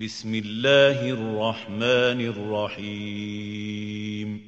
بسم الله الرحمن الرحيم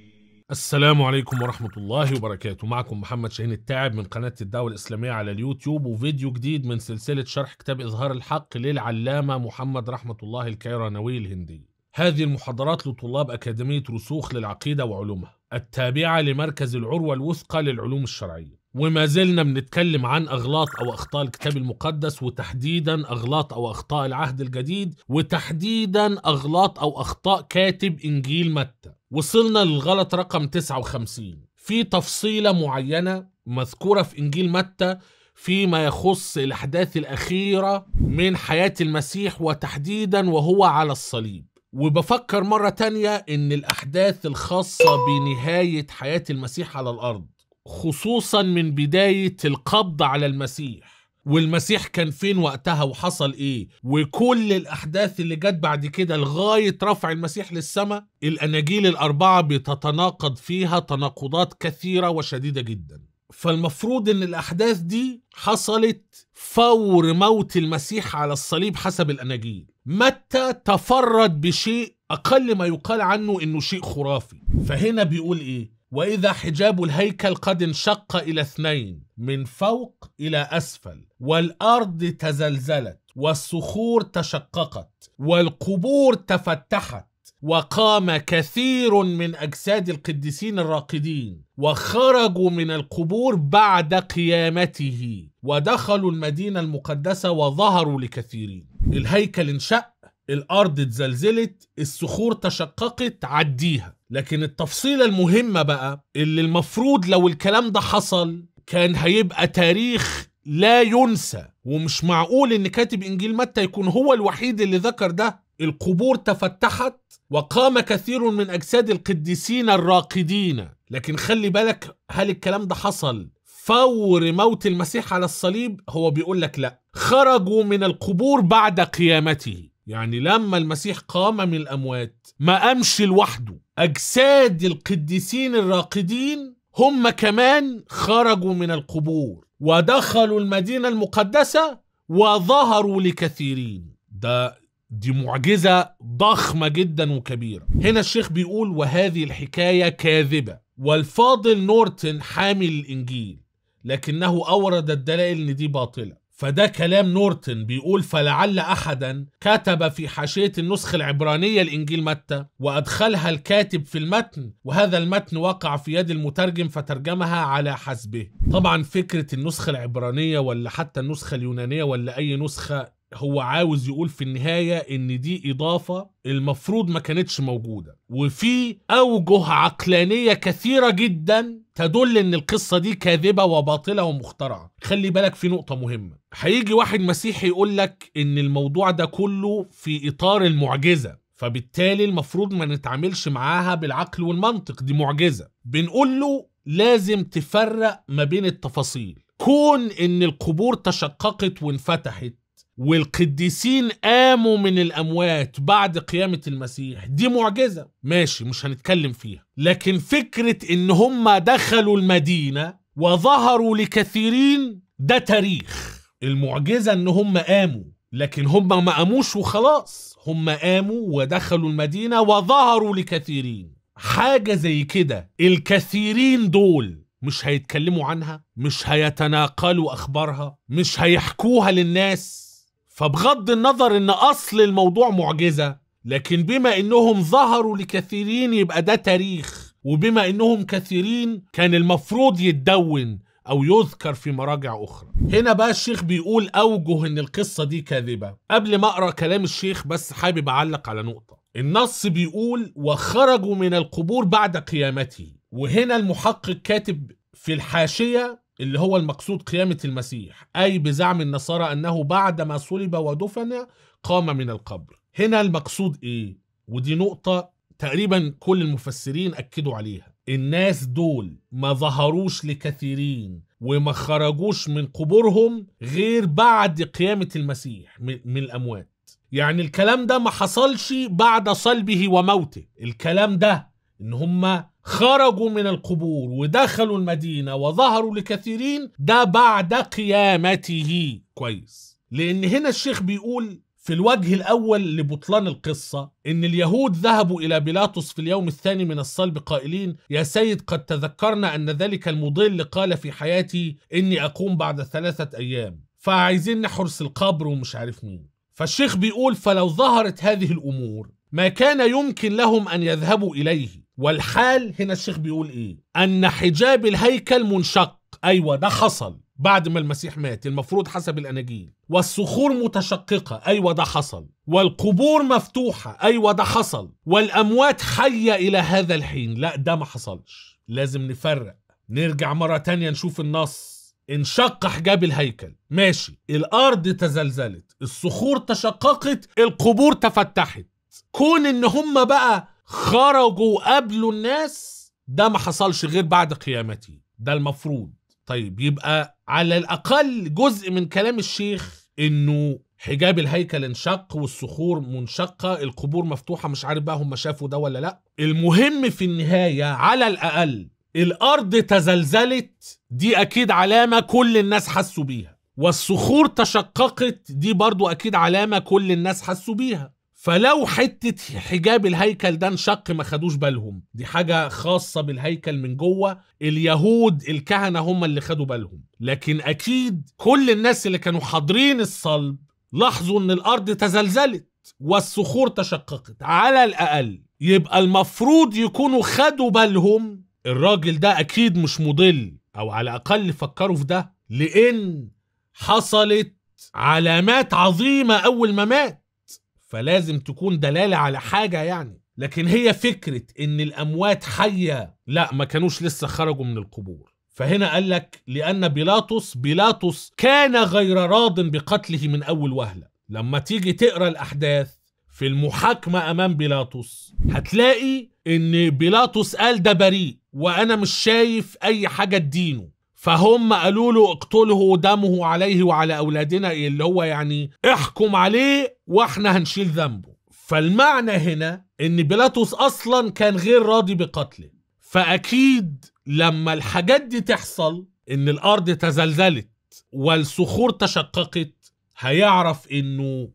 السلام عليكم ورحمة الله وبركاته معكم محمد شاهين التاعب من قناة الدعوة الإسلامية على اليوتيوب وفيديو جديد من سلسلة شرح كتاب إظهار الحق للعلامة محمد رحمة الله الكيرانوي الهندي هذه المحاضرات لطلاب أكاديمية رسوخ للعقيدة وعلومها التابعة لمركز العروة الوثقى للعلوم الشرعية وما زلنا بنتكلم عن أغلاط أو أخطاء الكتاب المقدس وتحديدا أغلاط أو أخطاء العهد الجديد وتحديدا أغلاط أو أخطاء كاتب إنجيل متى وصلنا للغلط رقم 59 في تفصيلة معينة مذكورة في إنجيل متى فيما يخص الأحداث الأخيرة من حياة المسيح وتحديدا وهو على الصليب وبفكر مرة تانية إن الأحداث الخاصة بنهاية حياة المسيح على الأرض خصوصا من بداية القبض على المسيح والمسيح كان فين وقتها وحصل ايه وكل الاحداث اللي جت بعد كده لغايه رفع المسيح للسماء الاناجيل الاربعه بتتناقض فيها تناقضات كثيره وشديده جدا فالمفروض ان الاحداث دي حصلت فور موت المسيح على الصليب حسب الاناجيل متى تفرد بشيء اقل ما يقال عنه انه شيء خرافي فهنا بيقول ايه واذا حجاب الهيكل قد انشق الى اثنين من فوق الى اسفل والارض تزلزلت والصخور تشققت والقبور تفتحت وقام كثير من اجساد القديسين الراقدين وخرجوا من القبور بعد قيامته ودخلوا المدينه المقدسه وظهروا لكثيرين الهيكل انشق الارض اتزلزلت الصخور تشققت عديها لكن التفصيله المهمه بقى اللي المفروض لو الكلام ده حصل كان هيبقى تاريخ لا ينسى ومش معقول ان كاتب انجيل متى يكون هو الوحيد اللي ذكر ده القبور تفتحت وقام كثير من اجساد القديسين الراقدين لكن خلي بالك هل الكلام ده حصل فور موت المسيح على الصليب هو بيقول لك لا خرجوا من القبور بعد قيامته يعني لما المسيح قام من الأموات ما قامش لوحده أجساد القديسين الراقدين هم كمان خرجوا من القبور ودخلوا المدينة المقدسة وظهروا لكثيرين ده دي معجزة ضخمة جدا وكبيرة هنا الشيخ بيقول وهذه الحكاية كاذبة والفاضل نورتن حامل الإنجيل لكنه أورد الدلائل إن دي باطلة فده كلام نورتن بيقول فلعل أحدا كتب في حاشية النسخة العبرانية لإنجيل متى وأدخلها الكاتب في المتن وهذا المتن وقع في يد المترجم فترجمها على حسبه طبعا فكرة النسخة العبرانية ولا حتى النسخة اليونانية ولا أي نسخة هو عاوز يقول في النهايه ان دي اضافه المفروض ما كانتش موجوده وفي اوجه عقلانيه كثيره جدا تدل ان القصه دي كاذبه وباطله ومخترعه خلي بالك في نقطه مهمه هيجي واحد مسيحي يقول لك ان الموضوع ده كله في اطار المعجزه فبالتالي المفروض ما نتعاملش معاها بالعقل والمنطق دي معجزه بنقول له لازم تفرق ما بين التفاصيل كون ان القبور تشققت وانفتحت والقديسين قاموا من الأموات بعد قيامة المسيح دي معجزة ماشي مش هنتكلم فيها لكن فكرة إن هم دخلوا المدينة وظهروا لكثيرين ده تاريخ المعجزة إن هم قاموا لكن هم ما قاموش وخلاص هم قاموا ودخلوا المدينة وظهروا لكثيرين حاجة زي كده الكثيرين دول مش هيتكلموا عنها مش هيتناقلوا أخبارها مش هيحكوها للناس فبغض النظر ان اصل الموضوع معجزه لكن بما انهم ظهروا لكثيرين يبقى ده تاريخ وبما انهم كثيرين كان المفروض يتدون او يذكر في مراجع اخرى هنا بقى الشيخ بيقول اوجه ان القصه دي كاذبه قبل ما اقرا كلام الشيخ بس حابب اعلق على نقطه النص بيقول وخرجوا من القبور بعد قيامته وهنا المحقق كاتب في الحاشيه اللي هو المقصود قيامة المسيح أي بزعم النصارى أنه بعد ما صلب ودفن قام من القبر هنا المقصود إيه؟ ودي نقطة تقريبا كل المفسرين أكدوا عليها الناس دول ما ظهروش لكثيرين وما خرجوش من قبورهم غير بعد قيامة المسيح من الأموات يعني الكلام ده ما حصلش بعد صلبه وموته الكلام ده ان هم خرجوا من القبور ودخلوا المدينة وظهروا لكثيرين ده بعد قيامته كويس لأن هنا الشيخ بيقول في الوجه الأول لبطلان القصة إن اليهود ذهبوا إلى بيلاطس في اليوم الثاني من الصلب قائلين يا سيد قد تذكرنا أن ذلك المضل قال في حياتي إني أقوم بعد ثلاثة أيام فعايزين نحرس القبر ومش عارف مين فالشيخ بيقول فلو ظهرت هذه الأمور ما كان يمكن لهم أن يذهبوا إليه والحال هنا الشيخ بيقول ايه ان حجاب الهيكل منشق ايوه ده حصل بعد ما المسيح مات المفروض حسب الاناجيل والصخور متشققه ايوه ده حصل والقبور مفتوحه ايوه ده حصل والاموات حيه الى هذا الحين لا ده ما حصلش لازم نفرق نرجع مره تانية نشوف النص انشق حجاب الهيكل ماشي الارض تزلزلت الصخور تشققت القبور تفتحت كون ان هم بقى خرجوا قبل الناس ده ما حصلش غير بعد قيامتي ده المفروض طيب يبقى على الأقل جزء من كلام الشيخ إنه حجاب الهيكل انشق والصخور منشقة القبور مفتوحة مش عارف بقى هم شافوا ده ولا لأ المهم في النهاية على الأقل الأرض تزلزلت دي أكيد علامة كل الناس حسوا بيها والصخور تشققت دي برضو أكيد علامة كل الناس حسوا بيها فلو حته حجاب الهيكل ده انشق ما خدوش بالهم دي حاجه خاصه بالهيكل من جوه اليهود الكهنه هم اللي خدوا بالهم لكن اكيد كل الناس اللي كانوا حاضرين الصلب لاحظوا ان الارض تزلزلت والصخور تشققت على الاقل يبقى المفروض يكونوا خدوا بالهم الراجل ده اكيد مش مضل او على الاقل فكروا في ده لان حصلت علامات عظيمه اول ما مات فلازم تكون دلالة على حاجة يعني لكن هي فكرة ان الاموات حية لا ما كانوش لسه خرجوا من القبور فهنا قال لك لان بيلاطس بيلاطس كان غير راض بقتله من اول وهلة لما تيجي تقرا الاحداث في المحاكمة امام بيلاطس هتلاقي ان بيلاطس قال ده بريء وانا مش شايف اي حاجة تدينه فهم قالوا له اقتله دمه عليه وعلى اولادنا اللي هو يعني احكم عليه واحنا هنشيل ذنبه فالمعنى هنا ان بيلاطس اصلا كان غير راضي بقتله فاكيد لما الحاجات دي تحصل ان الارض تزلزلت والصخور تشققت هيعرف انه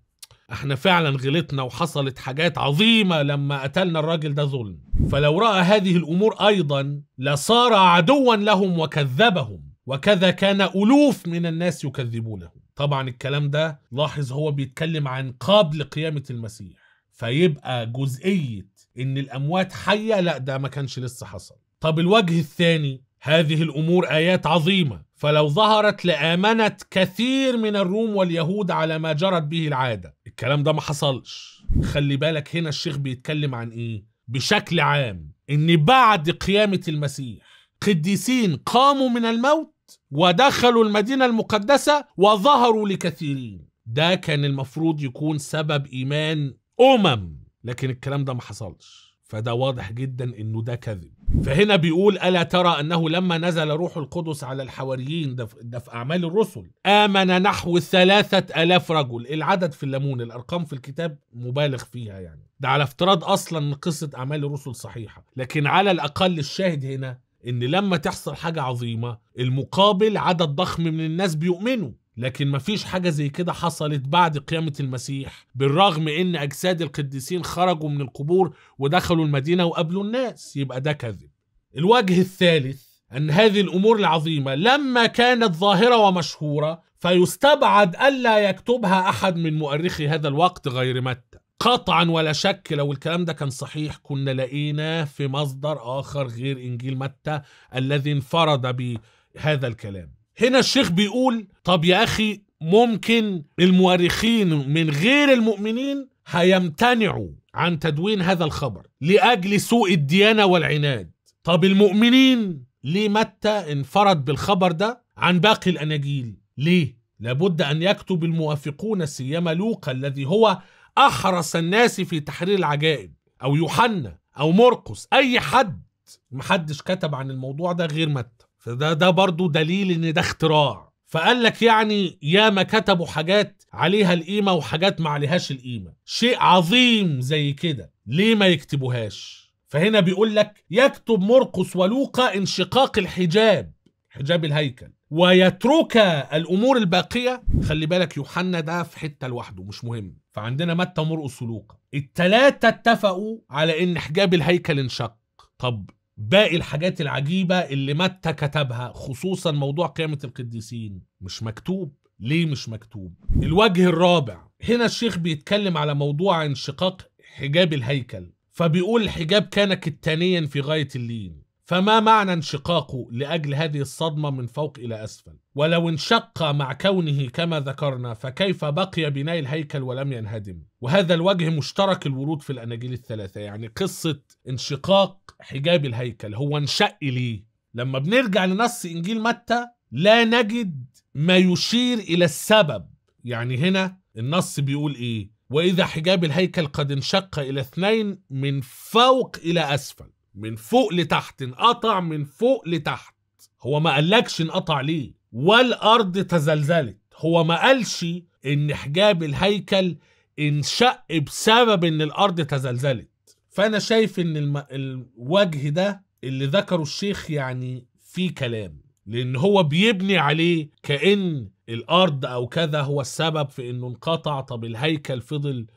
احنا فعلا غلطنا وحصلت حاجات عظيمة لما قتلنا الراجل ده ظلم فلو رأى هذه الأمور أيضا لصار عدوا لهم وكذبهم وكذا كان ألوف من الناس يكذبونه طبعا الكلام ده لاحظ هو بيتكلم عن قبل قيامة المسيح فيبقى جزئية إن الأموات حية لا ده ما كانش لسه حصل طب الوجه الثاني هذه الأمور آيات عظيمة فلو ظهرت لآمنت كثير من الروم واليهود على ما جرت به العادة الكلام ده ما حصلش خلي بالك هنا الشيخ بيتكلم عن ايه بشكل عام ان بعد قيامة المسيح قديسين قاموا من الموت ودخلوا المدينة المقدسة وظهروا لكثيرين ده كان المفروض يكون سبب ايمان امم لكن الكلام ده ما حصلش فده واضح جدا انه ده كذب فهنا بيقول الا ترى انه لما نزل روح القدس على الحواريين ده في, اعمال الرسل امن نحو ثلاثة الاف رجل العدد في الليمون الارقام في الكتاب مبالغ فيها يعني ده على افتراض اصلا ان قصة اعمال الرسل صحيحة لكن على الاقل الشاهد هنا ان لما تحصل حاجة عظيمة المقابل عدد ضخم من الناس بيؤمنوا لكن مفيش حاجة زي كده حصلت بعد قيامة المسيح بالرغم ان اجساد القديسين خرجوا من القبور ودخلوا المدينة وقابلوا الناس يبقى ده كذب الوجه الثالث أن هذه الأمور العظيمة لما كانت ظاهرة ومشهورة فيستبعد ألا يكتبها أحد من مؤرخي هذا الوقت غير متى قطعا ولا شك لو الكلام ده كان صحيح كنا لقيناه في مصدر آخر غير إنجيل متى الذي انفرد بهذا الكلام هنا الشيخ بيقول طب يا أخي ممكن المؤرخين من غير المؤمنين هيمتنعوا عن تدوين هذا الخبر لأجل سوء الديانة والعناد طب المؤمنين ليه متى انفرد بالخبر ده عن باقي الأناجيل ليه؟ لابد أن يكتب الموافقون سيما لوقا الذي هو أحرص الناس في تحرير العجائب أو يوحنا أو مرقس أي حد محدش كتب عن الموضوع ده غير متى فده ده برضه دليل ان ده اختراع فقال لك يعني ياما كتبوا حاجات عليها القيمه وحاجات ما عليهاش القيمه شيء عظيم زي كده ليه ما يكتبوهاش فهنا بيقول لك يكتب مرقس ولوقا انشقاق الحجاب حجاب الهيكل ويترك الامور الباقيه خلي بالك يوحنا ده في حته لوحده مش مهم فعندنا متى مرقس ولوقا التلاتة اتفقوا على ان حجاب الهيكل انشق طب باقي الحاجات العجيبة اللي متى كتبها خصوصا موضوع قيامة القديسين مش مكتوب ليه مش مكتوب الوجه الرابع هنا الشيخ بيتكلم على موضوع انشقاق حجاب الهيكل فبيقول الحجاب كان كتانيا في غاية اللين فما معنى انشقاقه لأجل هذه الصدمة من فوق إلى أسفل ولو انشق مع كونه كما ذكرنا فكيف بقي بناء الهيكل ولم ينهدم وهذا الوجه مشترك الورود في الأناجيل الثلاثة يعني قصة انشقاق حجاب الهيكل هو انشق ليه لما بنرجع لنص إنجيل متى لا نجد ما يشير إلى السبب يعني هنا النص بيقول إيه وإذا حجاب الهيكل قد انشق إلى اثنين من فوق إلى أسفل من فوق لتحت انقطع من فوق لتحت هو ما قالكش انقطع ليه والأرض تزلزلت هو ما قالش إن حجاب الهيكل انشق بسبب إن الأرض تزلزلت فأنا شايف إن الم... الوجه ده اللي ذكره الشيخ يعني فيه كلام لأن هو بيبني عليه كأن الأرض أو كذا هو السبب في إنه انقطع طب الهيكل فضل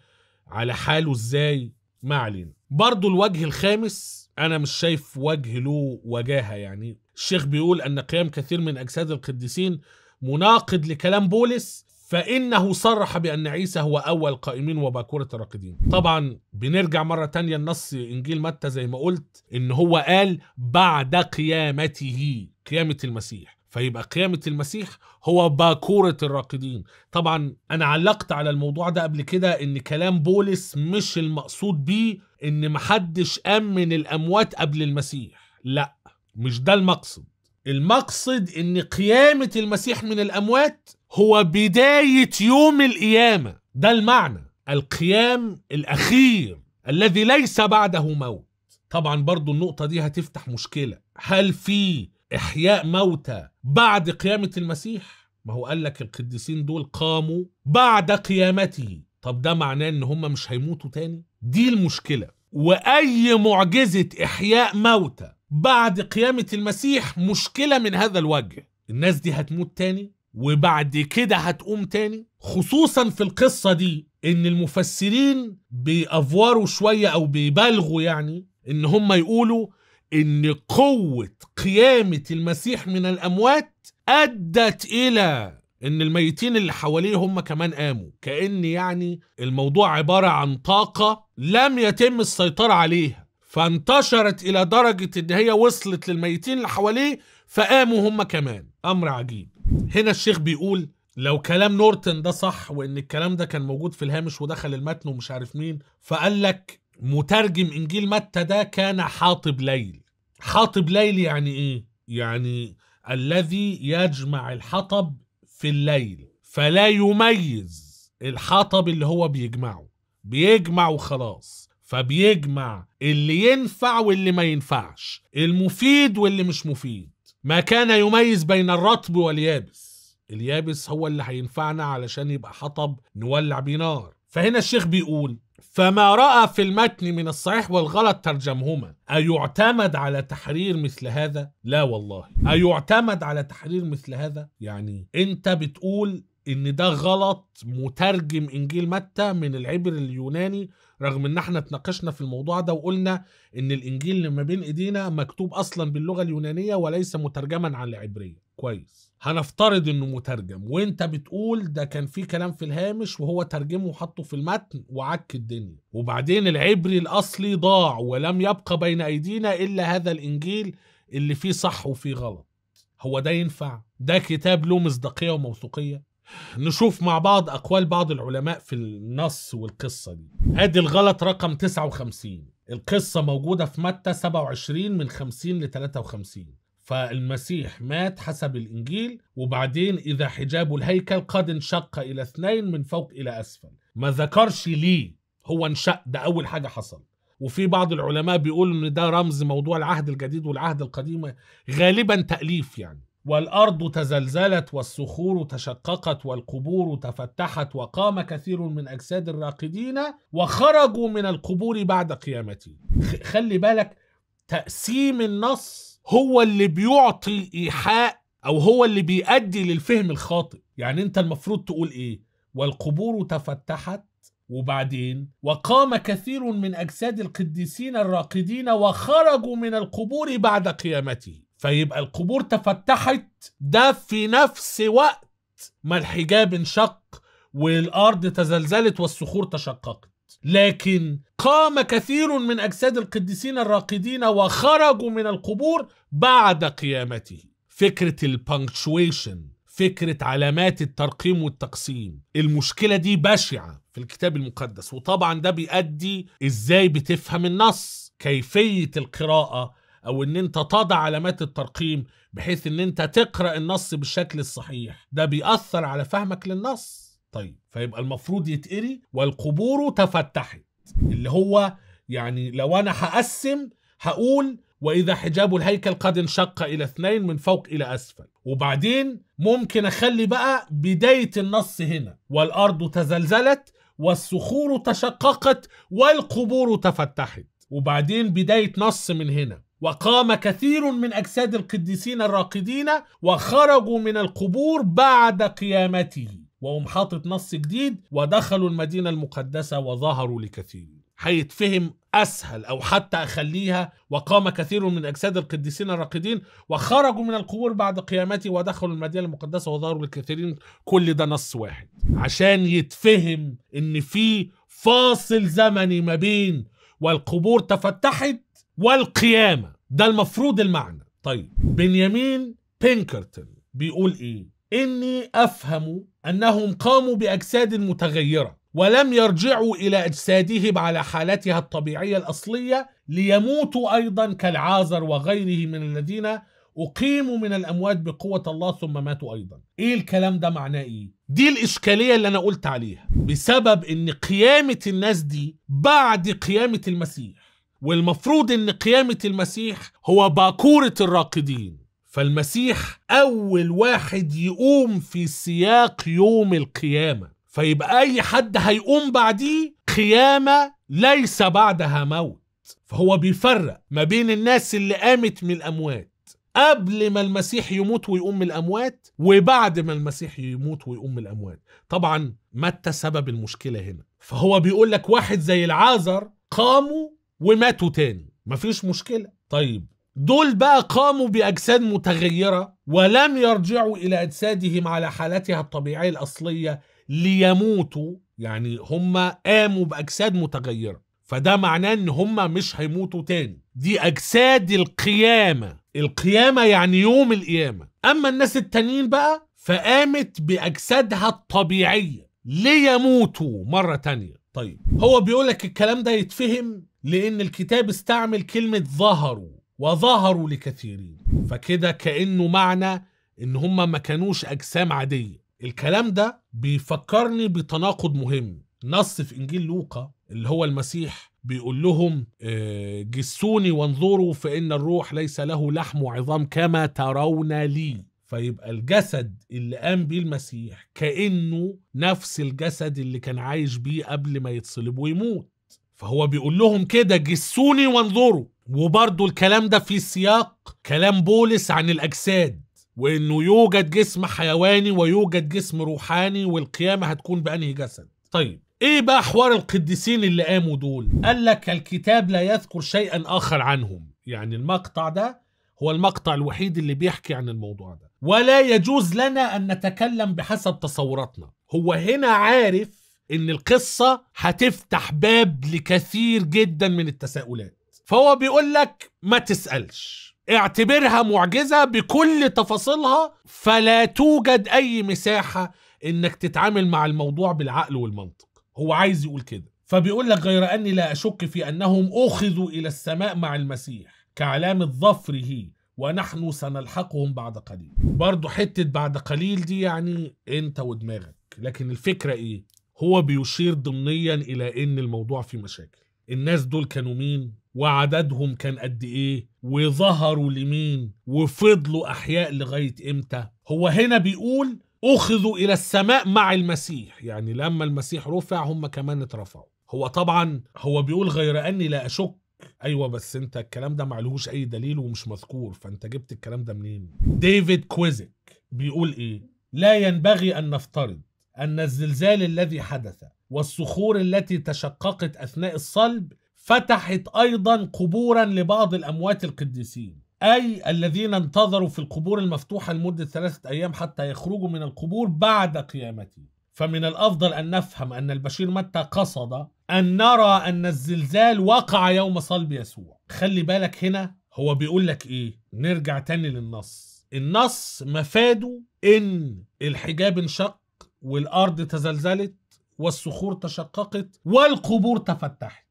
على حاله إزاي ما علينا برضو الوجه الخامس انا مش شايف وجه له وجاهه يعني الشيخ بيقول أن قيام كثير من أجساد القديسين مناقض لكلام بولس فإنه صرح بأن عيسى هو أول قائمين وباكورة الراقدين طبعا بنرجع مرة تانية لنص إنجيل متى زي ما قلت إن هو قال بعد قيامته قيامة المسيح فيبقى قيامة المسيح هو باكورة الراقدين طبعا أنا علقت على الموضوع ده قبل كده إن كلام بولس مش المقصود بيه إن محدش أمن الأموات قبل المسيح لا مش ده المقصد المقصد ان قيامة المسيح من الاموات هو بداية يوم القيامة ده المعنى القيام الاخير الذي ليس بعده موت طبعا برضو النقطة دي هتفتح مشكلة هل في إحياء موتى بعد قيامة المسيح؟ ما هو قال لك القديسين دول قاموا بعد قيامته طب ده معناه ان هم مش هيموتوا تاني؟ دي المشكلة وأي معجزة إحياء موتى بعد قيامة المسيح مشكلة من هذا الوجه الناس دي هتموت تاني وبعد كده هتقوم تاني خصوصا في القصة دي ان المفسرين بيأفوروا شوية او بيبالغوا يعني ان هم يقولوا ان قوة قيامة المسيح من الاموات ادت الى ان الميتين اللي حواليه هم كمان قاموا كأن يعني الموضوع عبارة عن طاقة لم يتم السيطرة عليها فانتشرت الى درجه ان هي وصلت للميتين اللي حواليه فقاموا هم كمان امر عجيب هنا الشيخ بيقول لو كلام نورتن ده صح وان الكلام ده كان موجود في الهامش ودخل المتن ومش عارف مين فقال لك مترجم انجيل متى ده كان حاطب ليل حاطب ليل يعني ايه يعني الذي يجمع الحطب في الليل فلا يميز الحطب اللي هو بيجمعه بيجمع وخلاص فبيجمع اللي ينفع واللي ما ينفعش المفيد واللي مش مفيد ما كان يميز بين الرطب واليابس اليابس هو اللي هينفعنا علشان يبقى حطب نولع بيه نار فهنا الشيخ بيقول فما رأى في المتن من الصحيح والغلط ترجمهما أيعتمد على تحرير مثل هذا؟ لا والله أيعتمد على تحرير مثل هذا؟ يعني أنت بتقول ان ده غلط مترجم انجيل متى من العبر اليوناني رغم ان احنا اتناقشنا في الموضوع ده وقلنا ان الانجيل اللي ما بين ايدينا مكتوب اصلا باللغه اليونانيه وليس مترجما عن العبريه كويس هنفترض انه مترجم وانت بتقول ده كان في كلام في الهامش وهو ترجمه وحطه في المتن وعك الدنيا وبعدين العبري الاصلي ضاع ولم يبقى بين ايدينا الا هذا الانجيل اللي فيه صح وفيه غلط هو ده ينفع ده كتاب له مصداقيه وموثوقيه نشوف مع بعض أقوال بعض العلماء في النص والقصة دي أدي الغلط رقم 59 القصة موجودة في متى 27 من 50 ل 53 فالمسيح مات حسب الإنجيل وبعدين إذا حجاب الهيكل قد انشق إلى اثنين من فوق إلى أسفل ما ذكرش ليه هو انشق ده أول حاجة حصل وفي بعض العلماء بيقولوا ان ده رمز موضوع العهد الجديد والعهد القديم غالبا تاليف يعني والارض تزلزلت والصخور تشققت والقبور تفتحت وقام كثير من اجساد الراقدين وخرجوا من القبور بعد قيامته خلي بالك تقسيم النص هو اللي بيعطي ايحاء او هو اللي بيؤدي للفهم الخاطئ يعني انت المفروض تقول ايه والقبور تفتحت وبعدين وقام كثير من اجساد القديسين الراقدين وخرجوا من القبور بعد قيامته فيبقى القبور تفتحت ده في نفس وقت ما الحجاب انشق والارض تزلزلت والصخور تشققت لكن قام كثير من اجساد القديسين الراقدين وخرجوا من القبور بعد قيامته فكره البانكشويشن فكره علامات الترقيم والتقسيم المشكله دي بشعه في الكتاب المقدس وطبعا ده بيؤدي ازاي بتفهم النص كيفيه القراءه او ان انت تضع علامات الترقيم بحيث ان انت تقرا النص بالشكل الصحيح ده بيأثر على فهمك للنص طيب فيبقى المفروض يتقري والقبور تفتحت اللي هو يعني لو انا هقسم هقول واذا حجاب الهيكل قد انشق الى اثنين من فوق الى اسفل وبعدين ممكن اخلي بقى بدايه النص هنا والارض تزلزلت والصخور تشققت والقبور تفتحت وبعدين بدايه نص من هنا وقام كثير من أجساد القديسين الراقدين وخرجوا من القبور بعد قيامته وهم حاطط نص جديد ودخلوا المدينة المقدسة وظهروا لكثير هيتفهم أسهل أو حتى أخليها وقام كثير من أجساد القديسين الراقدين وخرجوا من القبور بعد قيامته ودخلوا المدينة المقدسة وظهروا لكثيرين كل ده نص واحد عشان يتفهم إن في فاصل زمني ما بين والقبور تفتحت والقيامة ده المفروض المعنى طيب بنيامين بينكرتون بيقول ايه اني افهم انهم قاموا باجساد متغيره ولم يرجعوا الى اجسادهم على حالتها الطبيعيه الاصليه ليموتوا ايضا كالعازر وغيره من الذين اقيموا من الاموات بقوه الله ثم ماتوا ايضا ايه الكلام ده معناه ايه دي الاشكاليه اللي انا قلت عليها بسبب ان قيامه الناس دي بعد قيامه المسيح والمفروض ان قيامه المسيح هو باكوره الراقدين فالمسيح اول واحد يقوم في سياق يوم القيامه فيبقى اي حد هيقوم بعديه قيامه ليس بعدها موت فهو بيفرق ما بين الناس اللي قامت من الاموات قبل ما المسيح يموت ويقوم من الاموات وبعد ما المسيح يموت ويقوم من الاموات طبعا متى سبب المشكله هنا فهو بيقول لك واحد زي العازر قاموا وماتوا تاني مفيش مشكلة طيب دول بقى قاموا بأجساد متغيرة ولم يرجعوا إلى أجسادهم على حالتها الطبيعية الأصلية ليموتوا يعني هم قاموا بأجساد متغيرة فده معناه إن هم مش هيموتوا تاني دي أجساد القيامة القيامة يعني يوم القيامة أما الناس التانيين بقى فقامت بأجسادها الطبيعية ليموتوا مرة تانية طيب هو بيقولك الكلام ده يتفهم لأن الكتاب استعمل كلمة ظهروا وظهروا لكثيرين فكده كأنه معنى إن هم ما كانوش أجسام عادية الكلام ده بيفكرني بتناقض مهم نص في إنجيل لوقا اللي هو المسيح بيقول لهم آه، جسوني وانظروا فإن الروح ليس له لحم وعظام كما ترون لي فيبقى الجسد اللي قام بيه المسيح كأنه نفس الجسد اللي كان عايش بيه قبل ما يتصلب ويموت فهو بيقول لهم كده جسوني وانظروا وبرضه الكلام ده في سياق كلام بولس عن الأجساد وإنه يوجد جسم حيواني ويوجد جسم روحاني والقيامة هتكون بأنهي جسد طيب ايه بقى حوار القديسين اللي قاموا دول قال لك الكتاب لا يذكر شيئا اخر عنهم يعني المقطع ده هو المقطع الوحيد اللي بيحكي عن الموضوع ده ولا يجوز لنا ان نتكلم بحسب تصوراتنا هو هنا عارف ان القصه هتفتح باب لكثير جدا من التساؤلات فهو بيقول لك ما تسالش اعتبرها معجزه بكل تفاصيلها فلا توجد اي مساحه انك تتعامل مع الموضوع بالعقل والمنطق هو عايز يقول كده فبيقول لك غير اني لا اشك في انهم اخذوا الى السماء مع المسيح كعلامه ظفره ونحن سنلحقهم بعد قليل برضه حته بعد قليل دي يعني انت ودماغك لكن الفكره ايه هو بيشير ضمنيا الى ان الموضوع فيه مشاكل الناس دول كانوا مين وعددهم كان قد ايه وظهروا لمين وفضلوا احياء لغايه امتى هو هنا بيقول اخذوا الى السماء مع المسيح يعني لما المسيح رفع هم كمان اترفعوا هو طبعا هو بيقول غير اني لا اشك ايوه بس انت الكلام ده معلهوش اي دليل ومش مذكور فانت جبت الكلام ده منين ديفيد كويزك بيقول ايه لا ينبغي ان نفترض أن الزلزال الذي حدث والصخور التي تشققت أثناء الصلب فتحت أيضا قبورا لبعض الأموات القديسين أي الذين انتظروا في القبور المفتوحة لمدة ثلاثة أيام حتى يخرجوا من القبور بعد قيامته فمن الأفضل أن نفهم أن البشير متى قصد أن نرى أن الزلزال وقع يوم صلب يسوع خلي بالك هنا هو بيقول لك إيه نرجع تاني للنص النص مفاده إن الحجاب انشق والارض تزلزلت والصخور تشققت والقبور تفتحت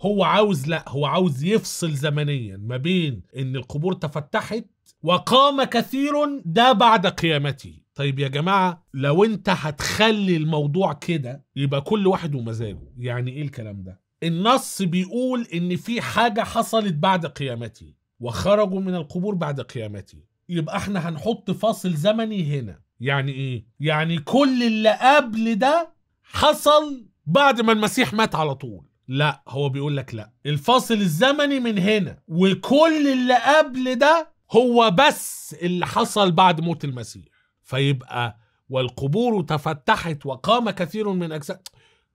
هو عاوز لا هو عاوز يفصل زمنيا ما بين ان القبور تفتحت وقام كثير ده بعد قيامته طيب يا جماعة لو انت هتخلي الموضوع كده يبقى كل واحد ومزاجه يعني ايه الكلام ده النص بيقول ان في حاجة حصلت بعد قيامته وخرجوا من القبور بعد قيامته يبقى احنا هنحط فاصل زمني هنا يعني ايه يعني كل اللي قبل ده حصل بعد ما المسيح مات على طول لا هو بيقول لك لا الفاصل الزمني من هنا وكل اللي قبل ده هو بس اللي حصل بعد موت المسيح فيبقى والقبور تفتحت وقام كثير من اجساد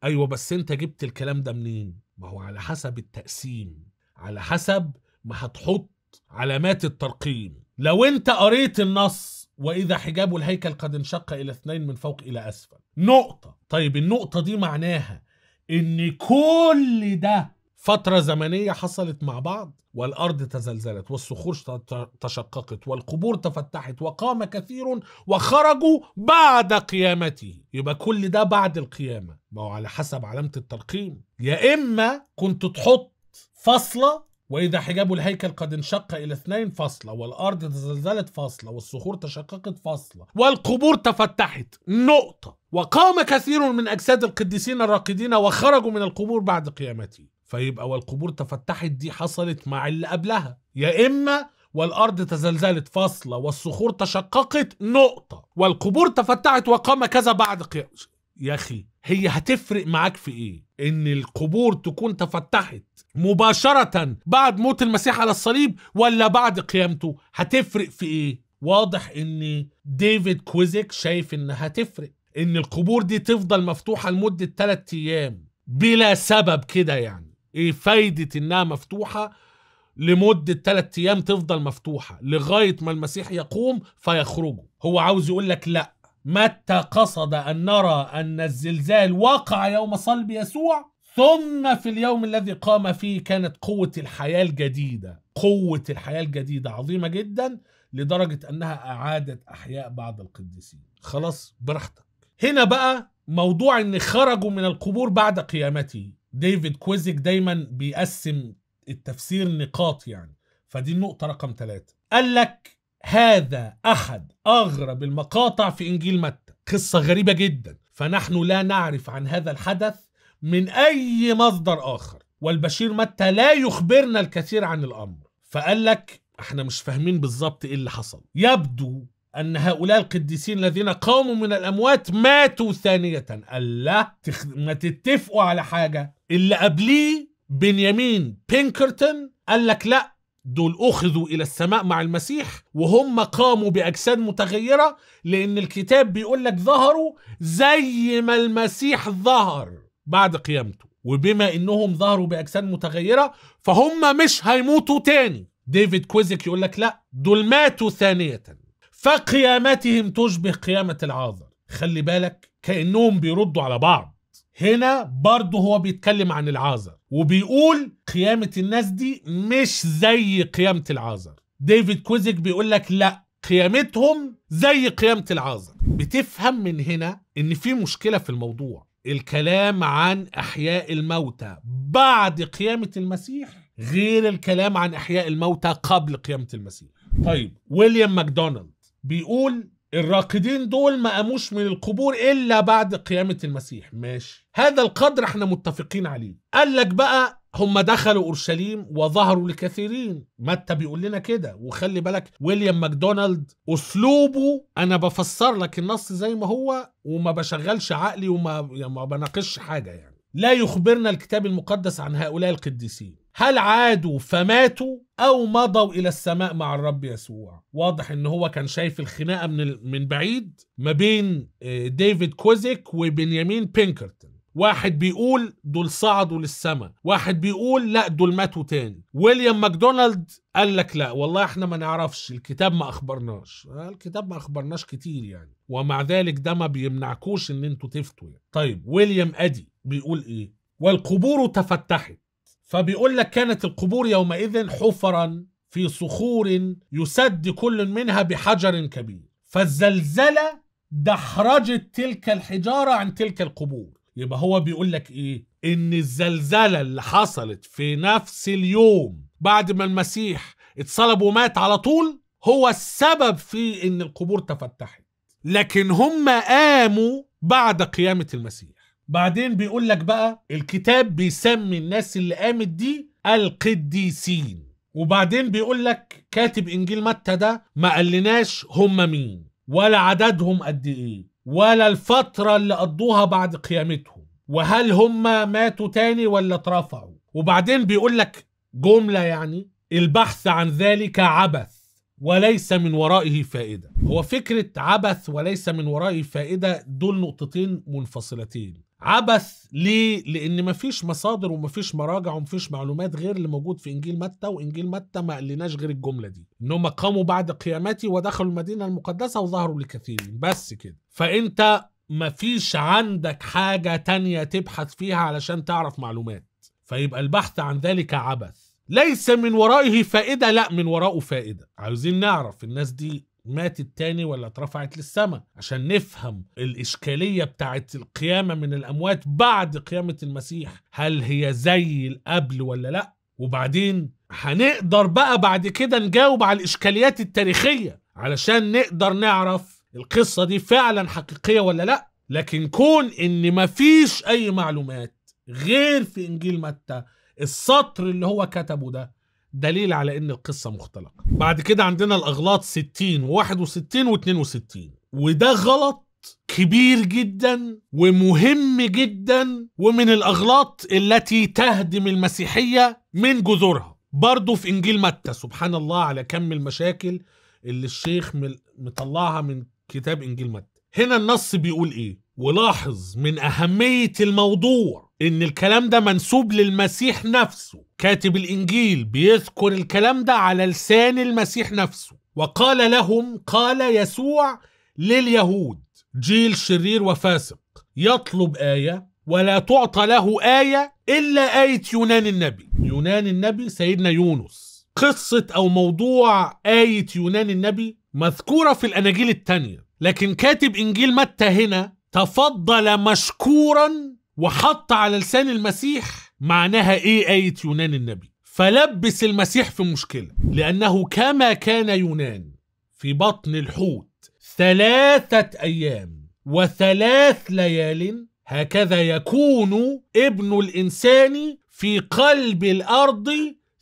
ايوه بس انت جبت الكلام ده منين ما هو على حسب التقسيم على حسب ما هتحط علامات الترقيم لو انت قريت النص واذا حجاب الهيكل قد انشق الى اثنين من فوق الى اسفل نقطه طيب النقطه دي معناها ان كل ده فترة زمنية حصلت مع بعض والأرض تزلزلت والصخور تشققت والقبور تفتحت وقام كثير وخرجوا بعد قيامته يبقى كل ده بعد القيامة ما هو على حسب علامة الترقيم يا إما كنت تحط فصلة وإذا حجاب الهيكل قد انشق إلى اثنين فاصلة والأرض تزلزلت فاصلة والصخور تشققت فاصلة والقبور تفتحت نقطة وقام كثير من أجساد القديسين الراقدين وخرجوا من القبور بعد قيامته فيبقى والقبور تفتحت دي حصلت مع اللي قبلها يا إما والأرض تزلزلت فاصلة والصخور تشققت نقطة والقبور تفتحت وقام كذا بعد قيامته يا أخي هي هتفرق معاك في إيه؟ إن القبور تكون تفتحت مباشرة بعد موت المسيح على الصليب ولا بعد قيامته هتفرق في ايه واضح ان ديفيد كويزك شايف انها هتفرق ان القبور دي تفضل مفتوحة لمدة ثلاثة ايام بلا سبب كده يعني ايه فايدة انها مفتوحة لمدة ثلاثة ايام تفضل مفتوحة لغاية ما المسيح يقوم فيخرجوا هو عاوز يقول لك لا متى قصد ان نرى ان الزلزال وقع يوم صلب يسوع ثم في اليوم الذي قام فيه كانت قوة الحياة الجديدة قوة الحياة الجديدة عظيمة جدا لدرجة أنها أعادت أحياء بعض القديسين خلاص براحتك هنا بقى موضوع أن خرجوا من القبور بعد قيامته ديفيد كويزك دايما بيقسم التفسير نقاط يعني فدي النقطة رقم ثلاثة قال لك هذا أحد أغرب المقاطع في إنجيل متى قصة غريبة جدا فنحن لا نعرف عن هذا الحدث من أي مصدر آخر والبشير متى لا يخبرنا الكثير عن الأمر فقال لك احنا مش فاهمين بالظبط ايه اللي حصل يبدو أن هؤلاء القديسين الذين قاموا من الأموات ماتوا ثانية ألا تخ... ما تتفقوا على حاجة اللي قبليه بنيامين بينكرتون قال لك لا دول أخذوا إلى السماء مع المسيح وهم قاموا بأجساد متغيرة لأن الكتاب بيقول لك ظهروا زي ما المسيح ظهر بعد قيامته وبما انهم ظهروا باجساد متغيره فهم مش هيموتوا تاني ديفيد كويزك يقول لك لا دول ماتوا ثانيه فقيامتهم تشبه قيامه العاذر خلي بالك كانهم بيردوا على بعض هنا برضه هو بيتكلم عن العازر وبيقول قيامة الناس دي مش زي قيامة العازر ديفيد كويزك بيقول لك لا قيامتهم زي قيامة العازر بتفهم من هنا ان في مشكلة في الموضوع الكلام عن احياء الموتى بعد قيامه المسيح غير الكلام عن احياء الموتى قبل قيامه المسيح طيب ويليام ماكدونالد بيقول الراقدين دول ما قاموش من القبور الا بعد قيامه المسيح ماشي هذا القدر احنا متفقين عليه قال لك بقى هم دخلوا اورشليم وظهروا لكثيرين متى بيقول لنا كده وخلي بالك ويليام ماكدونالد اسلوبه انا بفسر لك النص زي ما هو وما بشغلش عقلي وما يعني ما بناقشش حاجه يعني لا يخبرنا الكتاب المقدس عن هؤلاء القديسين هل عادوا فماتوا او مضوا الى السماء مع الرب يسوع واضح ان هو كان شايف الخناقه من من بعيد ما بين آه، ديفيد كوزيك وبنيامين بينكرتون واحد بيقول دول صعدوا للسماء واحد بيقول لا دول ماتوا تاني ويليام ماكدونالد قال لك لا والله احنا ما نعرفش الكتاب ما اخبرناش الكتاب ما اخبرناش كتير يعني ومع ذلك ده ما بيمنعكوش ان انتوا تفتوا يعني. طيب ويليام ادي بيقول ايه والقبور تفتحت فبيقول لك كانت القبور يومئذ حفرا في صخور يسد كل منها بحجر كبير فالزلزله دحرجت تلك الحجاره عن تلك القبور يبقى هو بيقول لك ايه ان الزلزله اللي حصلت في نفس اليوم بعد ما المسيح اتصلب ومات على طول هو السبب في ان القبور تفتحت لكن هم قاموا بعد قيامه المسيح بعدين بيقول لك بقى الكتاب بيسمي الناس اللي قامت دي القديسين وبعدين بيقول لك كاتب انجيل متى ده ما قالناش هم مين ولا عددهم قد ايه ولا الفترة اللي قضوها بعد قيامتهم وهل هم ماتوا تاني ولا اترفعوا وبعدين بيقول لك جملة يعني البحث عن ذلك عبث وليس من ورائه فائدة هو فكرة عبث وليس من ورائه فائدة دول نقطتين منفصلتين عبث ليه؟ لأن مفيش مصادر ومفيش مراجع ومفيش معلومات غير اللي موجود في إنجيل متى وإنجيل متى ما قلناش غير الجملة دي إن هم قاموا بعد قيامتي ودخلوا المدينة المقدسة وظهروا لكثيرين بس كده فأنت مفيش عندك حاجة تانية تبحث فيها علشان تعرف معلومات فيبقى البحث عن ذلك عبث ليس من ورائه فائدة لا من ورائه فائدة عاوزين نعرف الناس دي ماتت تاني ولا اترفعت للسماء عشان نفهم الإشكالية بتاعت القيامة من الأموات بعد قيامة المسيح هل هي زي قبل ولا لأ وبعدين هنقدر بقى بعد كده نجاوب على الإشكاليات التاريخية علشان نقدر نعرف القصة دي فعلا حقيقية ولا لأ لكن كون إن مفيش أي معلومات غير في إنجيل متى السطر اللي هو كتبه ده دليل على ان القصه مختلقه بعد كده عندنا الاغلاط 60 و61 و62 وده غلط كبير جدا ومهم جدا ومن الاغلاط التي تهدم المسيحيه من جذورها برضه في انجيل متى سبحان الله على كم المشاكل اللي الشيخ مطلعها من كتاب انجيل متى هنا النص بيقول ايه ولاحظ من اهميه الموضوع ان الكلام ده منسوب للمسيح نفسه كاتب الانجيل بيذكر الكلام ده على لسان المسيح نفسه وقال لهم قال يسوع لليهود جيل شرير وفاسق يطلب ايه ولا تعطى له ايه الا ايه يونان النبي يونان النبي سيدنا يونس قصه او موضوع ايه يونان النبي مذكوره في الاناجيل التانية، لكن كاتب انجيل متى هنا تفضل مشكورا وحط على لسان المسيح معناها ايه آية يونان النبي فلبس المسيح في مشكلة لأنه كما كان يونان في بطن الحوت ثلاثة أيام وثلاث ليال هكذا يكون ابن الإنسان في قلب الأرض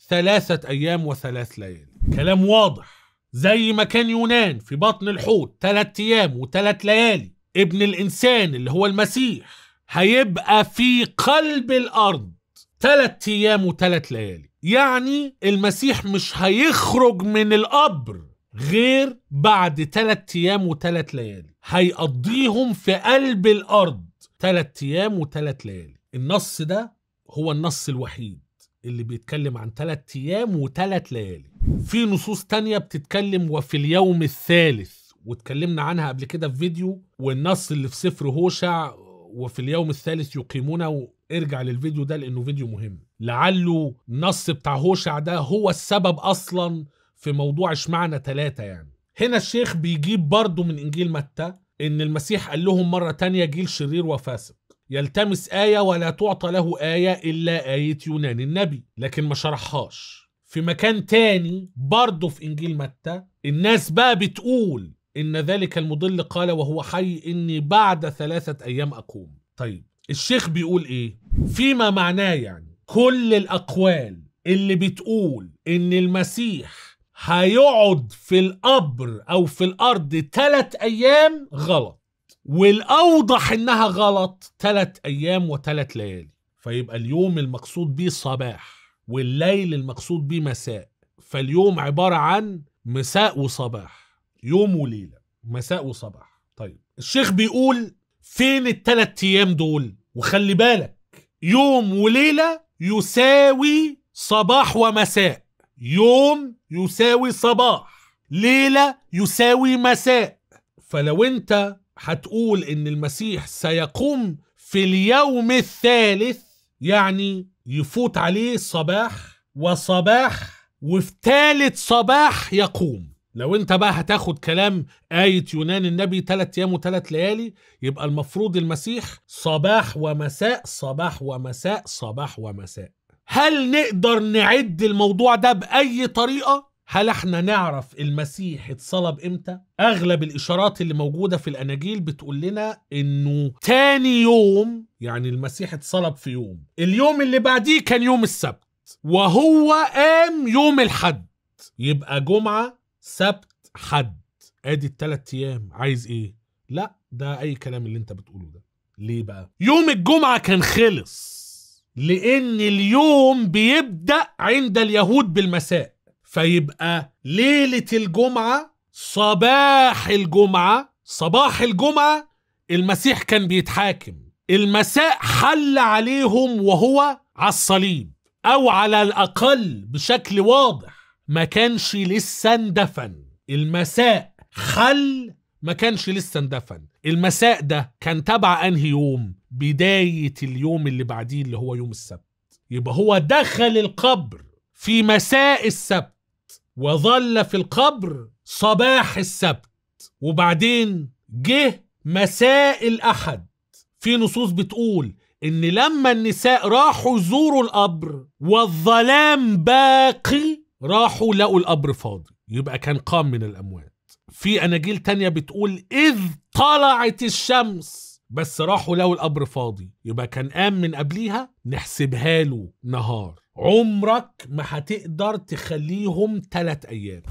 ثلاثة أيام وثلاث ليالي كلام واضح زي ما كان يونان في بطن الحوت ثلاث أيام وثلاث ليالي ابن الإنسان اللي هو المسيح هيبقى في قلب الارض ثلاث ايام وثلاث ليالي يعني المسيح مش هيخرج من القبر غير بعد ثلاث ايام وثلاث ليالي هيقضيهم في قلب الارض ثلاث ايام وثلاث ليالي النص ده هو النص الوحيد اللي بيتكلم عن ثلاث ايام وثلاث ليالي في نصوص تانية بتتكلم وفي اليوم الثالث واتكلمنا عنها قبل كده في فيديو والنص اللي في سفر هوشع وفي اليوم الثالث يقيمونه ارجع للفيديو ده لانه فيديو مهم لعله النص بتاع هوشع ده هو السبب اصلا في موضوع اشمعنى ثلاثة يعني هنا الشيخ بيجيب برضه من انجيل متى ان المسيح قال لهم مرة تانية جيل شرير وفاسق يلتمس آية ولا تعطى له آية إلا آية يونان النبي لكن ما شرحهاش في مكان تاني برضه في إنجيل متى الناس بقى بتقول إن ذلك المضل قال وهو حي إني بعد ثلاثة أيام أقوم طيب الشيخ بيقول إيه فيما معناه يعني كل الأقوال اللي بتقول إن المسيح هيقعد في القبر أو في الأرض ثلاث أيام غلط والأوضح إنها غلط ثلاث أيام وثلاث ليالي فيبقى اليوم المقصود بيه صباح والليل المقصود بيه مساء فاليوم عبارة عن مساء وصباح يوم وليله مساء وصباح طيب الشيخ بيقول فين الثلاث ايام دول وخلي بالك يوم وليله يساوي صباح ومساء يوم يساوي صباح ليله يساوي مساء فلو انت هتقول ان المسيح سيقوم في اليوم الثالث يعني يفوت عليه صباح وصباح وفي ثالث صباح يقوم لو انت بقى هتاخد كلام آية يونان النبي ثلاث أيام وثلاث ليالي يبقى المفروض المسيح صباح ومساء صباح ومساء صباح ومساء هل نقدر نعد الموضوع ده بأي طريقة؟ هل احنا نعرف المسيح اتصلب امتى؟ اغلب الاشارات اللي موجوده في الاناجيل بتقول لنا انه تاني يوم يعني المسيح اتصلب في يوم، اليوم اللي بعديه كان يوم السبت وهو قام يوم الحد يبقى جمعه سبت حد ادي التلات ايام عايز ايه لا ده اي كلام اللي انت بتقوله ده ليه بقى يوم الجمعه كان خلص لان اليوم بيبدا عند اليهود بالمساء فيبقى ليله الجمعه صباح الجمعه صباح الجمعه المسيح كان بيتحاكم المساء حل عليهم وهو على الصليب او على الاقل بشكل واضح ما كانش لسه اندفن المساء خل ما كانش لسه اندفن المساء ده كان تبع انهي يوم بداية اليوم اللي بعديه اللي هو يوم السبت يبقى هو دخل القبر في مساء السبت وظل في القبر صباح السبت وبعدين جه مساء الأحد في نصوص بتقول إن لما النساء راحوا يزوروا القبر والظلام باقي راحوا لقوا القبر فاضي يبقى كان قام من الأموات في أناجيل تانية بتقول إذ طلعت الشمس بس راحوا لقوا القبر فاضي يبقى كان قام من قبليها نحسبها له نهار عمرك ما هتقدر تخليهم ثلاث أيام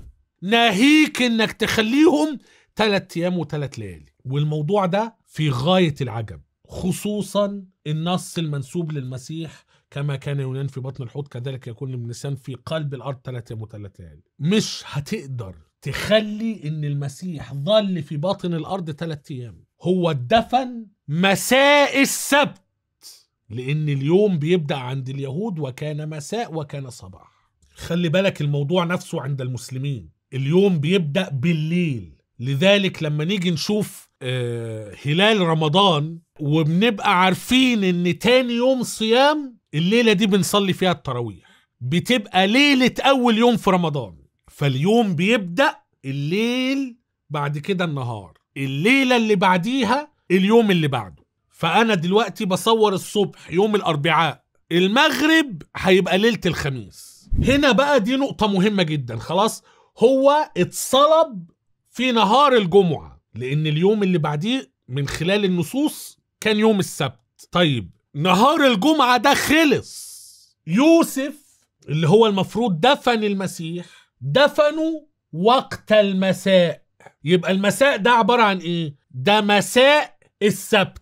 ناهيك إنك تخليهم ثلاث أيام وثلاث ليالي والموضوع ده في غاية العجب خصوصا النص المنسوب للمسيح كما كان يونان في بطن الحوت كذلك يكون الانسان في قلب الارض ثلاث يوم وثلاث ليالي مش هتقدر تخلي ان المسيح ظل في باطن الارض ثلاث ايام هو اتدفن مساء السبت لان اليوم بيبدا عند اليهود وكان مساء وكان صباح خلي بالك الموضوع نفسه عند المسلمين اليوم بيبدا بالليل لذلك لما نيجي نشوف آه، هلال رمضان وبنبقى عارفين ان تاني يوم صيام الليله دي بنصلي فيها التراويح بتبقى ليله اول يوم في رمضان فاليوم بيبدا الليل بعد كده النهار الليله اللي بعديها اليوم اللي بعده فانا دلوقتي بصور الصبح يوم الاربعاء المغرب هيبقى ليله الخميس هنا بقى دي نقطه مهمه جدا خلاص هو اتصلب في نهار الجمعه لان اليوم اللي بعديه من خلال النصوص كان يوم السبت طيب نهار الجمعة ده خلص يوسف اللي هو المفروض دفن المسيح دفنه وقت المساء يبقى المساء ده عبارة عن ايه؟ ده مساء السبت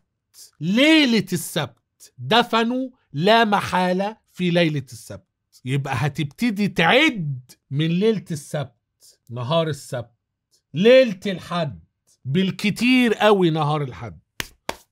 ليلة السبت دفنوا لا محالة في ليلة السبت يبقى هتبتدي تعد من ليلة السبت نهار السبت ليلة الحد بالكتير قوي نهار الحد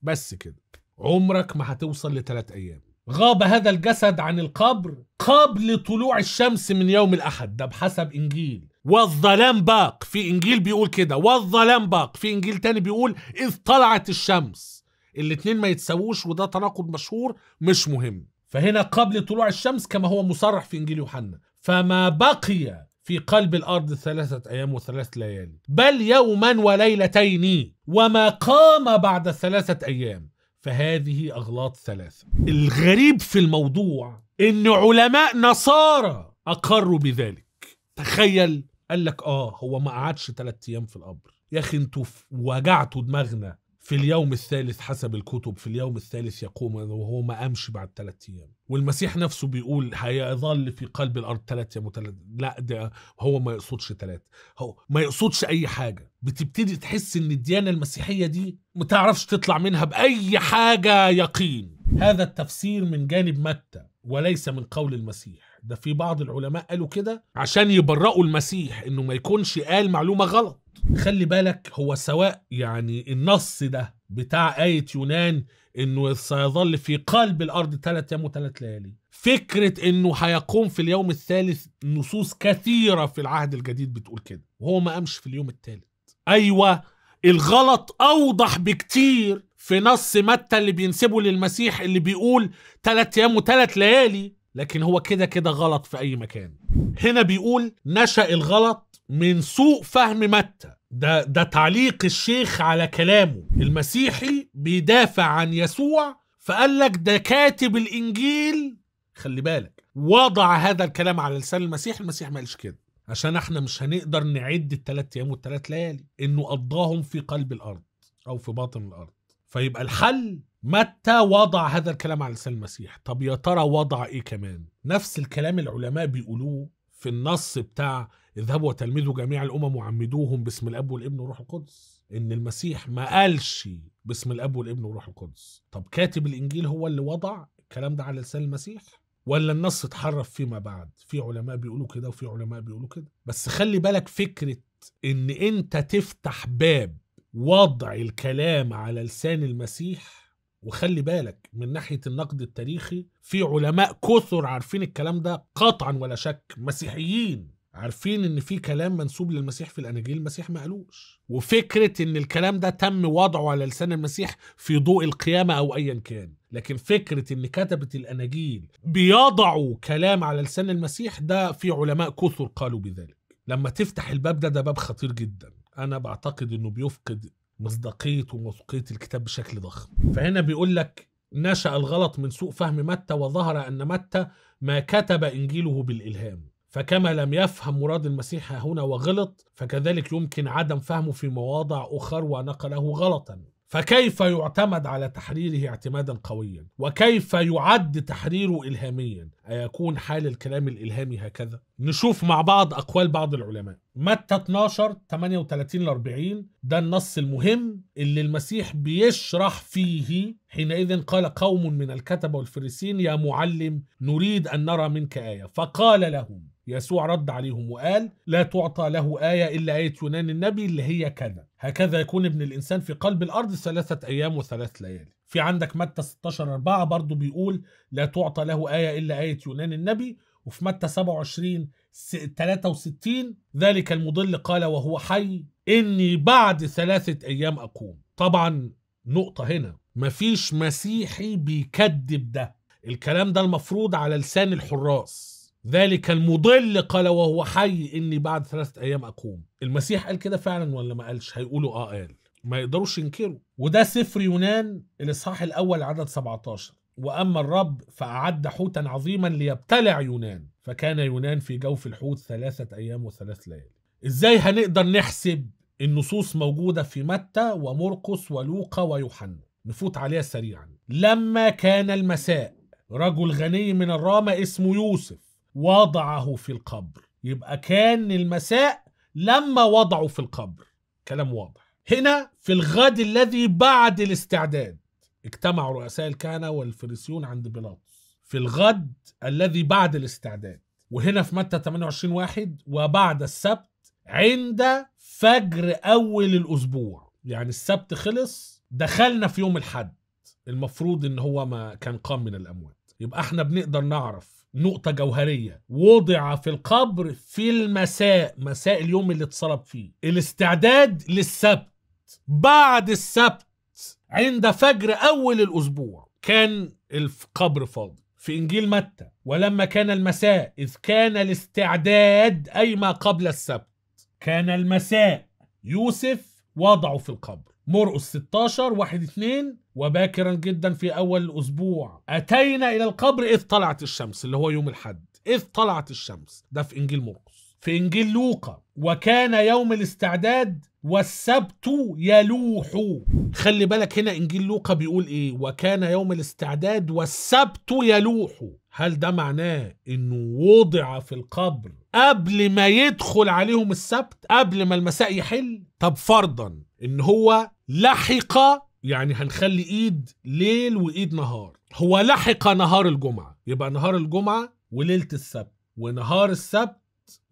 بس كده عمرك ما هتوصل لثلاث أيام غاب هذا الجسد عن القبر قبل طلوع الشمس من يوم الأحد ده بحسب إنجيل والظلام باق في إنجيل بيقول كده والظلام باق في إنجيل تاني بيقول إذ طلعت الشمس الاتنين ما يتساووش وده تناقض مشهور مش مهم فهنا قبل طلوع الشمس كما هو مصرح في إنجيل يوحنا فما بقي في قلب الأرض ثلاثة أيام وثلاث ليالي بل يوما وليلتين وما قام بعد ثلاثة أيام فهذه أغلاط ثلاثة الغريب في الموضوع إن علماء نصارى أقروا بذلك تخيل قال لك آه هو ما قعدش ثلاثة أيام في القبر يا أخي أنتوا وجعتوا دماغنا في اليوم الثالث حسب الكتب في اليوم الثالث يقوم وهو ما قامش بعد ثلاث ايام والمسيح نفسه بيقول هيظل في قلب الارض ثلاث ايام وثلاث لا ده هو ما يقصدش ثلاثة هو ما يقصدش اي حاجه بتبتدي تحس ان الديانه المسيحيه دي ما تعرفش تطلع منها باي حاجه يقين هذا التفسير من جانب متى وليس من قول المسيح ده في بعض العلماء قالوا كده عشان يبرئوا المسيح انه ما يكونش قال معلومه غلط خلي بالك هو سواء يعني النص ده بتاع آية يونان انه سيظل في قلب الارض ثلاث ايام وثلاث ليالي فكرة انه هيقوم في اليوم الثالث نصوص كثيرة في العهد الجديد بتقول كده وهو ما قامش في اليوم الثالث ايوه الغلط اوضح بكتير في نص متى اللي بينسبه للمسيح اللي بيقول ثلاث ايام وثلاث ليالي لكن هو كده كده غلط في اي مكان هنا بيقول نشا الغلط من سوء فهم متى ده ده تعليق الشيخ على كلامه المسيحي بيدافع عن يسوع فقال لك ده كاتب الانجيل خلي بالك وضع هذا الكلام على لسان المسيح المسيح ما قالش كده عشان احنا مش هنقدر نعد الثلاث ايام والثلاث ليالي انه قضاهم في قلب الارض او في باطن الارض فيبقى الحل متى وضع هذا الكلام على لسان المسيح طب يا ترى وضع ايه كمان نفس الكلام العلماء بيقولوه في النص بتاع اذهبوا وتلمذوا جميع الامم وعمدوهم باسم الاب والابن والروح القدس ان المسيح ما قالش باسم الاب والابن والروح القدس طب كاتب الانجيل هو اللي وضع الكلام ده على لسان المسيح ولا النص اتحرف فيما بعد في علماء بيقولوا كده وفي علماء بيقولوا كده بس خلي بالك فكره ان انت تفتح باب وضع الكلام على لسان المسيح وخلي بالك من ناحيه النقد التاريخي في علماء كثر عارفين الكلام ده قطعا ولا شك مسيحيين عارفين ان في كلام منسوب للمسيح في الاناجيل المسيح ما قالوش وفكره ان الكلام ده تم وضعه على لسان المسيح في ضوء القيامه او ايا كان لكن فكره ان كتبه الاناجيل بيضعوا كلام على لسان المسيح ده في علماء كثر قالوا بذلك لما تفتح الباب ده ده باب خطير جدا انا بعتقد انه بيفقد مصداقيه وموثوقيه الكتاب بشكل ضخم فهنا بيقول لك نشا الغلط من سوء فهم متى وظهر ان متى ما كتب انجيله بالالهام فكما لم يفهم مراد المسيح هنا وغلط فكذلك يمكن عدم فهمه في مواضع اخر ونقله غلطا فكيف يعتمد على تحريره اعتمادا قويا وكيف يعد تحريره إلهاميا أيكون حال الكلام الإلهامي هكذا نشوف مع بعض أقوال بعض العلماء متى 12 38 ل 40 ده النص المهم اللي المسيح بيشرح فيه حينئذ قال قوم من الكتبة والفريسين يا معلم نريد أن نرى منك آية فقال لهم يسوع رد عليهم وقال لا تعطى له آية إلا آية يونان النبي اللي هي كذا هكذا يكون ابن الإنسان في قلب الأرض ثلاثة أيام وثلاث ليالي في عندك متى 16 4 برضو بيقول لا تعطى له آية إلا آية يونان النبي وفي متى 27 63 ذلك المضل قال وهو حي إني بعد ثلاثة أيام أقوم طبعا نقطة هنا مفيش مسيحي بيكذب ده الكلام ده المفروض على لسان الحراس ذلك المضل قال وهو حي اني بعد ثلاثة ايام اقوم المسيح قال كده فعلا ولا ما قالش هيقولوا اه قال ما يقدروش ينكروا وده سفر يونان الاصحاح الاول عدد 17 واما الرب فاعد حوتا عظيما ليبتلع يونان فكان يونان في جوف الحوت ثلاثة ايام وثلاث ليالي ازاي هنقدر نحسب النصوص موجودة في متى ومرقس ولوقا ويوحنا نفوت عليها سريعا لما كان المساء رجل غني من الرامة اسمه يوسف وضعه في القبر يبقى كان المساء لما وضعه في القبر كلام واضح هنا في الغد الذي بعد الاستعداد اجتمع رؤساء الكهنة والفريسيون عند بيلاطس في الغد الذي بعد الاستعداد وهنا في متى 28 واحد وبعد السبت عند فجر أول الأسبوع يعني السبت خلص دخلنا في يوم الحد المفروض ان هو ما كان قام من الأموات يبقى احنا بنقدر نعرف نقطة جوهرية وضع في القبر في المساء مساء اليوم اللي اتصلب فيه الاستعداد للسبت بعد السبت عند فجر أول الأسبوع كان القبر فاضي في إنجيل متى ولما كان المساء إذ كان الاستعداد أي ما قبل السبت كان المساء يوسف وضعه في القبر مرقس 16 واحد 2 وباكرا جدا في أول الأسبوع أتينا إلى القبر إذ طلعت الشمس اللي هو يوم الحد إذ طلعت الشمس ده في إنجيل مرقس في إنجيل لوقا وكان يوم الاستعداد والسبت يلوح خلي بالك هنا إنجيل لوقا بيقول إيه وكان يوم الاستعداد والسبت يلوح هل ده معناه انه وضع في القبر قبل ما يدخل عليهم السبت قبل ما المساء يحل طب فرضا ان هو لحق يعني هنخلي ايد ليل وايد نهار هو لحق نهار الجمعه يبقى نهار الجمعه وليله السبت ونهار السبت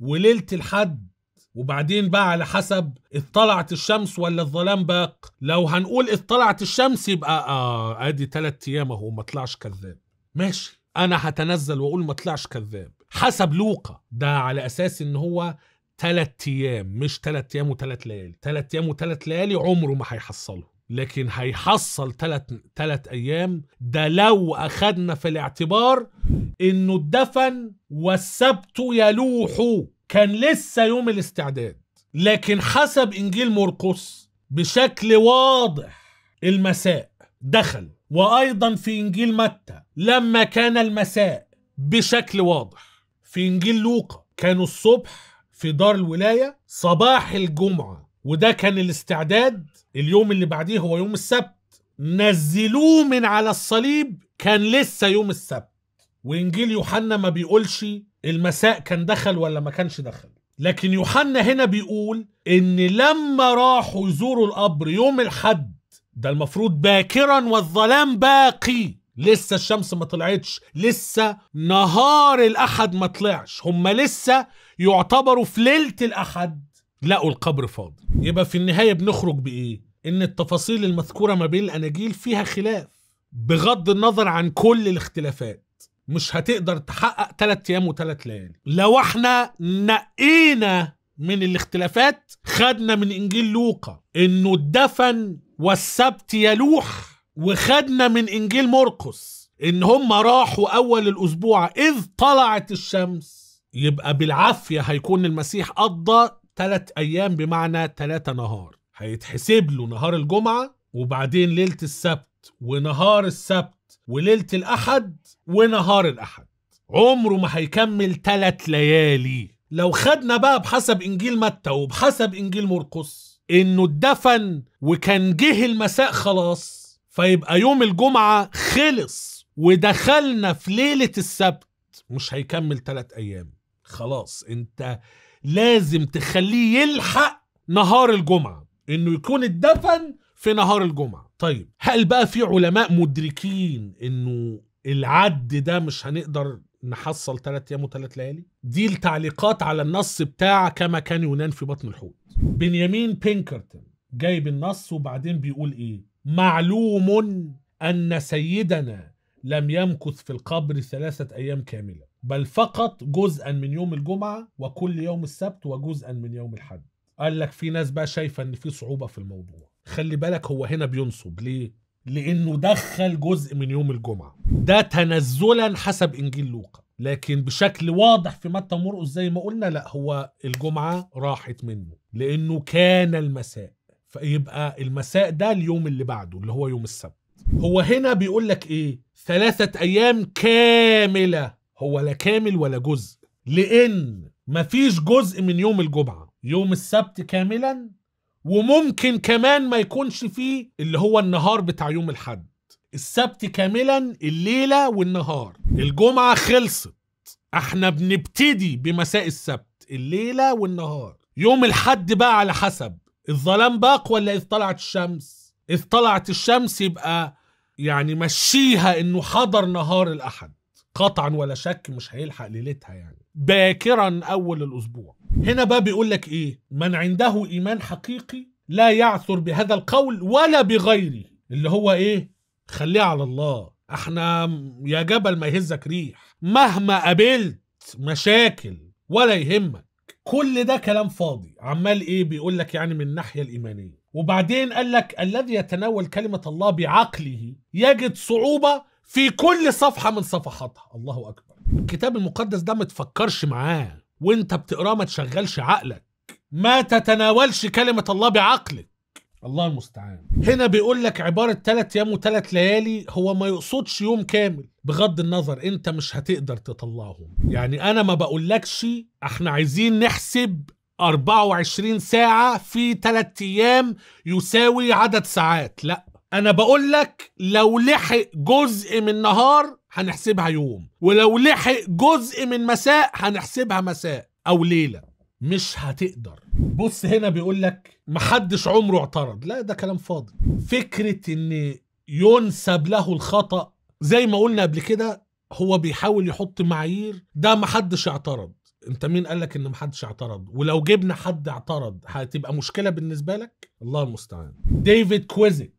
وليله الحد وبعدين بقى على حسب اطلعت الشمس ولا الظلام باق لو هنقول اطلعت الشمس يبقى اه ادي ثلاث ايام اهو ما طلعش كذاب ماشي انا هتنزل واقول ما طلعش كذاب حسب لوقا ده على اساس ان هو ثلاث ايام مش ثلاث ايام وثلاث ليالي ثلاث ايام وثلاث ليالي عمره ما هيحصله لكن هيحصل ثلاث ثلاث ايام ده لو اخدنا في الاعتبار انه اتدفن والسبت يلوح كان لسه يوم الاستعداد لكن حسب انجيل مرقس بشكل واضح المساء دخل وايضا في انجيل متى لما كان المساء بشكل واضح في انجيل لوقا كانوا الصبح في دار الولاية صباح الجمعة وده كان الاستعداد اليوم اللي بعديه هو يوم السبت نزلوه من على الصليب كان لسه يوم السبت وانجيل يوحنا ما بيقولش المساء كان دخل ولا ما كانش دخل لكن يوحنا هنا بيقول ان لما راحوا يزوروا القبر يوم الحد ده المفروض باكرا والظلام باقي لسه الشمس ما طلعتش لسه نهار الاحد ما طلعش هم لسه يعتبروا في ليله الاحد لقوا القبر فاضي يبقى في النهايه بنخرج بايه ان التفاصيل المذكوره ما بين الاناجيل فيها خلاف بغض النظر عن كل الاختلافات مش هتقدر تحقق ثلاث ايام وثلاث ليالي لو احنا نقينا من الاختلافات خدنا من انجيل لوقا انه الدفن والسبت يلوح وخدنا من انجيل مرقس ان هم راحوا اول الاسبوع اذ طلعت الشمس يبقى بالعافية هيكون المسيح قضى ثلاث أيام بمعنى ثلاثة نهار هيتحسب له نهار الجمعة وبعدين ليلة السبت ونهار السبت وليلة الأحد ونهار الأحد عمره ما هيكمل ثلاث ليالي لو خدنا بقى بحسب إنجيل متى وبحسب إنجيل مرقس إنه اتدفن وكان جه المساء خلاص فيبقى يوم الجمعة خلص ودخلنا في ليلة السبت مش هيكمل تلات أيام خلاص انت لازم تخليه يلحق نهار الجمعه انه يكون اتدفن في نهار الجمعه طيب هل بقى في علماء مدركين انه العد ده مش هنقدر نحصل ثلاث ايام وثلاث ليالي دي التعليقات على النص بتاع كما كان يونان في بطن الحوت بنيامين بينكرتون جايب النص وبعدين بيقول ايه معلوم ان سيدنا لم يمكث في القبر ثلاثه ايام كامله بل فقط جزءا من يوم الجمعة وكل يوم السبت وجزءا من يوم الحد قال لك في ناس بقى شايفة ان في صعوبة في الموضوع خلي بالك هو هنا بينصب ليه لانه دخل جزء من يوم الجمعة ده تنزلا حسب انجيل لوقا لكن بشكل واضح في متى مرقس زي ما قلنا لا هو الجمعة راحت منه لأنه كان المساء فيبقى المساء ده اليوم اللي بعده اللي هو يوم السبت هو هنا بيقول لك ايه ثلاثة أيام كاملة هو لا كامل ولا جزء لان مفيش جزء من يوم الجمعه يوم السبت كاملا وممكن كمان ما يكونش فيه اللي هو النهار بتاع يوم الحد السبت كاملا الليله والنهار الجمعه خلصت احنا بنبتدي بمساء السبت الليله والنهار يوم الحد بقى على حسب الظلام باق ولا اذ طلعت الشمس اذ طلعت الشمس يبقى يعني مشيها انه حضر نهار الاحد قطعا ولا شك مش هيلحق ليلتها يعني باكرا اول الاسبوع هنا بقى بيقول لك ايه من عنده ايمان حقيقي لا يعثر بهذا القول ولا بغيره اللي هو ايه خليه على الله احنا يا جبل ما يهزك ريح مهما قابلت مشاكل ولا يهمك كل ده كلام فاضي عمال ايه بيقول لك يعني من الناحيه الايمانيه وبعدين قال لك الذي يتناول كلمه الله بعقله يجد صعوبه في كل صفحه من صفحاتها الله اكبر الكتاب المقدس ده ما تفكرش معاه وانت بتقراه ما تشغلش عقلك ما تتناولش كلمه الله بعقلك الله المستعان هنا بيقول لك عبارة تلات أيام وتلات ليالي هو ما يقصدش يوم كامل بغض النظر أنت مش هتقدر تطلعهم يعني أنا ما بقولكش احنا عايزين نحسب 24 ساعة في تلات أيام يساوي عدد ساعات لأ انا بقول لك لو لحق جزء من نهار هنحسبها يوم ولو لحق جزء من مساء هنحسبها مساء او ليله مش هتقدر بص هنا بيقول لك محدش عمره اعترض لا ده كلام فاضي فكره ان ينسب له الخطا زي ما قلنا قبل كده هو بيحاول يحط معايير ده محدش اعترض انت مين قال لك ان محدش اعترض ولو جبنا حد اعترض هتبقى مشكله بالنسبه لك الله المستعان ديفيد كويزك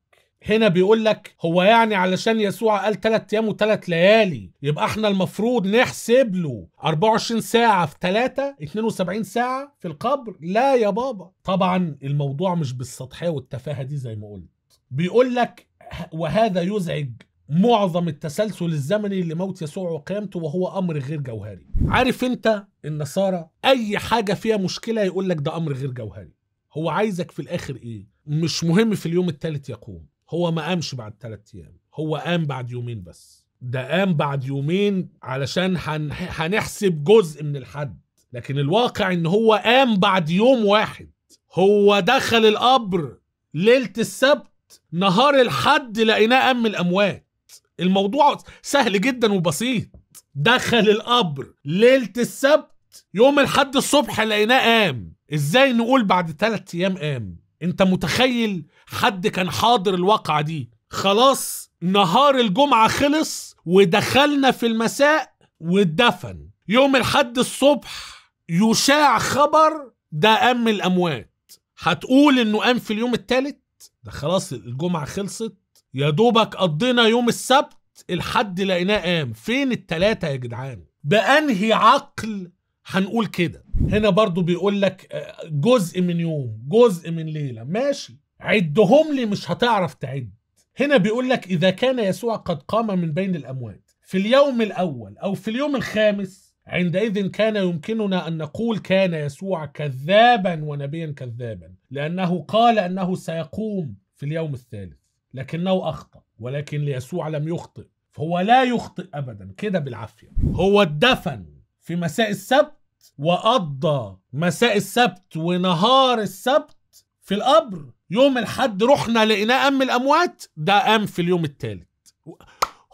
هنا بيقول لك هو يعني علشان يسوع قال ثلاث ايام وثلاث ليالي يبقى احنا المفروض نحسب له 24 ساعه في ثلاثة 72 ساعه في القبر لا يا بابا طبعا الموضوع مش بالسطحيه والتفاهه دي زي ما قلت بيقول لك وهذا يزعج معظم التسلسل الزمني لموت يسوع وقيامته وهو امر غير جوهري عارف انت النصارى اي حاجه فيها مشكله يقول لك ده امر غير جوهري هو عايزك في الاخر ايه مش مهم في اليوم الثالث يقوم هو ما قامش بعد ثلاث ايام هو قام بعد يومين بس ده قام بعد يومين علشان هنحسب جزء من الحد لكن الواقع ان هو قام بعد يوم واحد هو دخل القبر ليله السبت نهار الحد لقيناه قام من الاموات الموضوع سهل جدا وبسيط دخل القبر ليله السبت يوم الحد الصبح لقيناه قام ازاي نقول بعد ثلاث ايام قام انت متخيل حد كان حاضر الواقعة دي خلاص نهار الجمعة خلص ودخلنا في المساء واتدفن يوم الحد الصبح يشاع خبر ده قام الأموات هتقول انه قام في اليوم الثالث ده خلاص الجمعة خلصت يا دوبك قضينا يوم السبت الحد لقيناه قام فين التلاتة يا جدعان بأنهي عقل هنقول كده هنا برضو بيقول لك آه، جزء من يوم جزء من ليله ماشي عدهم لي مش هتعرف تعد هنا بيقول لك اذا كان يسوع قد قام من بين الاموات في اليوم الاول او في اليوم الخامس عندئذ كان يمكننا ان نقول كان يسوع كذابا ونبيا كذابا لانه قال انه سيقوم في اليوم الثالث لكنه اخطا ولكن ليسوع لم يخطئ فهو لا يخطئ ابدا كده بالعافيه هو الدفن في مساء السبت وقضى مساء السبت ونهار السبت في القبر يوم الحد رحنا لقيناه قام الاموات ده قام في اليوم الثالث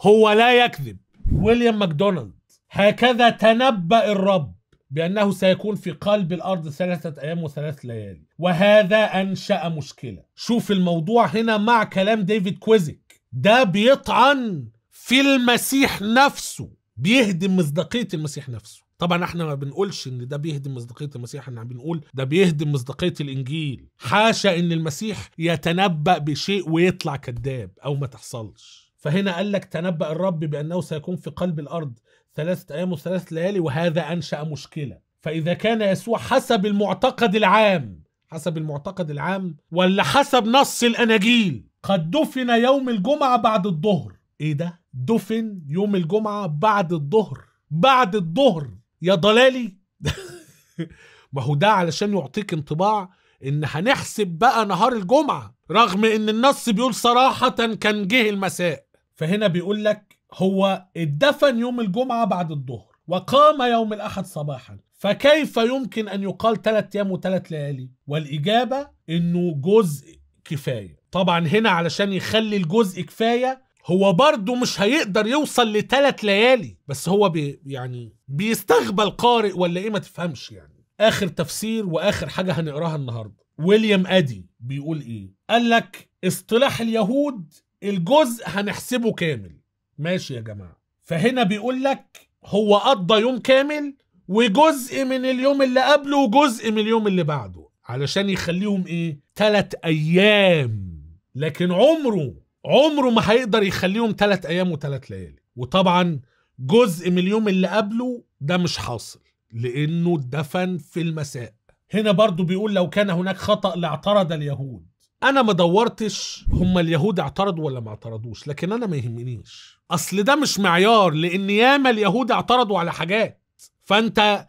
هو لا يكذب ويليام ماكدونالد هكذا تنبأ الرب بأنه سيكون في قلب الأرض ثلاثة أيام وثلاث ليالي وهذا أنشأ مشكلة شوف الموضوع هنا مع كلام ديفيد كويزك ده بيطعن في المسيح نفسه بيهدم مصداقيه المسيح نفسه طبعا احنا ما بنقولش ان ده بيهدم مصداقيه المسيح احنا بنقول ده بيهدم مصداقيه الانجيل حاشا ان المسيح يتنبأ بشيء ويطلع كذاب او ما تحصلش فهنا قال لك تنبأ الرب بانه سيكون في قلب الارض ثلاثه ايام وثلاث ليالي وهذا انشأ مشكله فاذا كان يسوع حسب المعتقد العام حسب المعتقد العام ولا حسب نص الاناجيل قد دفن يوم الجمعه بعد الظهر ايه ده دفن يوم الجمعة بعد الظهر بعد الظهر يا ضلالي ما هو ده علشان يعطيك انطباع ان هنحسب بقى نهار الجمعة رغم ان النص بيقول صراحة كان جه المساء فهنا بيقول لك هو اتدفن يوم الجمعة بعد الظهر وقام يوم الأحد صباحا فكيف يمكن أن يقال ثلاث أيام وثلاث ليالي والإجابة أنه جزء كفاية طبعا هنا علشان يخلي الجزء كفاية هو برضه مش هيقدر يوصل لثلاث ليالي بس هو بي يعني بيستغبى القارئ ولا ايه ما تفهمش يعني اخر تفسير واخر حاجه هنقراها النهارده ويليام ادي بيقول ايه قال لك اصطلاح اليهود الجزء هنحسبه كامل ماشي يا جماعه فهنا بيقول لك هو قضى يوم كامل وجزء من اليوم اللي قبله وجزء من اليوم اللي بعده علشان يخليهم ايه ثلاث ايام لكن عمره عمره ما هيقدر يخليهم تلات ايام وتلات ليالي وطبعا جزء من اليوم اللي قبله ده مش حاصل لانه اتدفن في المساء هنا برضو بيقول لو كان هناك خطأ لاعترض اليهود انا ما دورتش هم اليهود اعترضوا ولا ما اعترضوش لكن انا ما يهمنيش اصل ده مش معيار لان ياما اليهود اعترضوا على حاجات فانت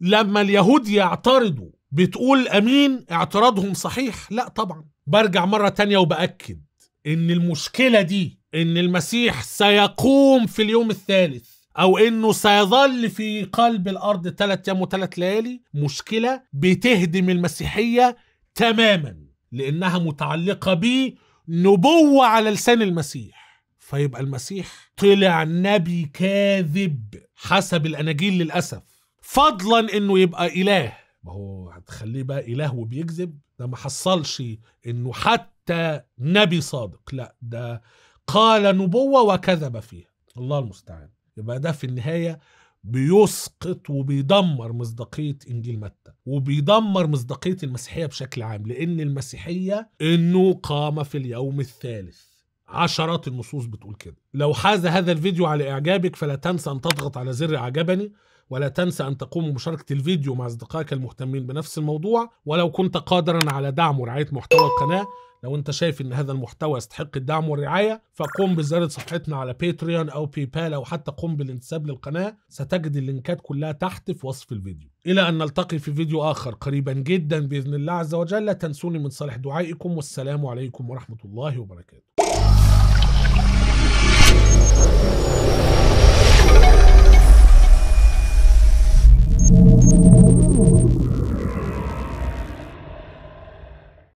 لما اليهود يعترضوا بتقول امين اعتراضهم صحيح لا طبعا برجع مره تانية وباكد ان المشكله دي ان المسيح سيقوم في اليوم الثالث او انه سيظل في قلب الارض ثلاث ايام وثلاث ليالي مشكله بتهدم المسيحيه تماما لانها متعلقه بنبوه على لسان المسيح فيبقى المسيح طلع نبي كاذب حسب الاناجيل للاسف فضلا انه يبقى اله ما هو هتخليه بقى اله وبيكذب ده ما حصلش انه حتى حتى نبي صادق لا ده قال نبوة وكذب فيها الله المستعان يبقى ده في النهاية بيسقط وبيدمر مصداقية إنجيل متى وبيدمر مصداقية المسيحية بشكل عام لأن المسيحية إنه قام في اليوم الثالث عشرات النصوص بتقول كده لو حاز هذا الفيديو على إعجابك فلا تنسى أن تضغط على زر أعجبني ولا تنسى أن تقوم بمشاركة الفيديو مع أصدقائك المهتمين بنفس الموضوع ولو كنت قادرا على دعم ورعاية محتوى القناة لو انت شايف ان هذا المحتوى يستحق الدعم والرعاية فقم بزيارة صفحتنا على باتريون او باي بال او حتى قم بالانتساب للقناة ستجد اللينكات كلها تحت في وصف الفيديو الى ان نلتقي في فيديو اخر قريبا جدا باذن الله عز وجل لا تنسوني من صالح دعائكم والسلام عليكم ورحمة الله وبركاته